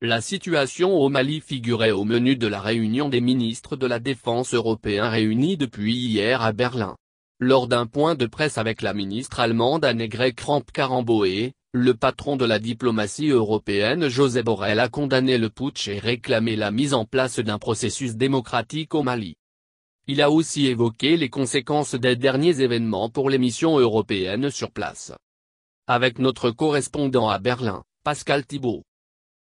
La situation au Mali figurait au menu de la réunion des ministres de la Défense européens réunis depuis hier à Berlin. Lors d'un point de presse avec la ministre allemande Annegret Kramp-Karamboé, le patron de la diplomatie européenne José Borrell a condamné le putsch et réclamé la mise en place d'un processus démocratique au Mali. Il a aussi évoqué les conséquences des derniers événements pour les missions européennes sur place. Avec notre correspondant à Berlin, Pascal Thibault.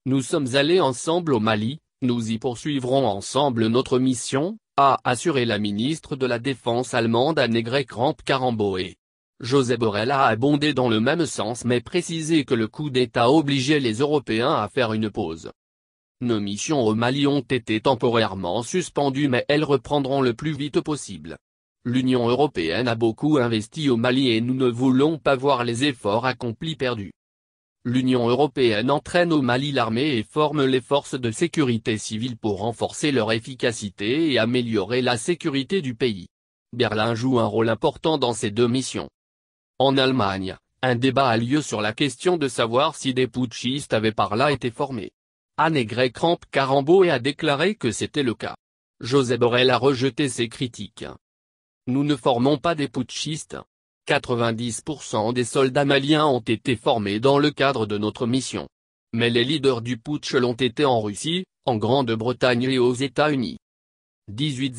Nous sommes allés ensemble au Mali, nous y poursuivrons ensemble notre mission, a assuré la ministre de la Défense allemande Annegret kramp Caramboé. José Borrell a abondé dans le même sens mais précisé que le coup d'État obligeait les Européens à faire une pause. Nos missions au Mali ont été temporairement suspendues mais elles reprendront le plus vite possible. L'Union européenne a beaucoup investi au Mali et nous ne voulons pas voir les efforts accomplis perdus. L'Union européenne entraîne au Mali l'armée et forme les forces de sécurité civile pour renforcer leur efficacité et améliorer la sécurité du pays. Berlin joue un rôle important dans ces deux missions. En Allemagne, un débat a lieu sur la question de savoir si des putschistes avaient par là été formés. Annegret Carambo et a déclaré que c'était le cas. José Borrell a rejeté ces critiques. Nous ne formons pas des putschistes, 90% des soldats maliens ont été formés dans le cadre de notre mission. Mais les leaders du putsch l'ont été en Russie, en Grande-Bretagne et aux États-Unis. 18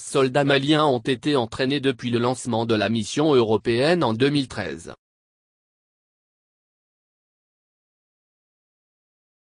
soldats maliens ont été entraînés depuis le lancement de la mission européenne en 2013.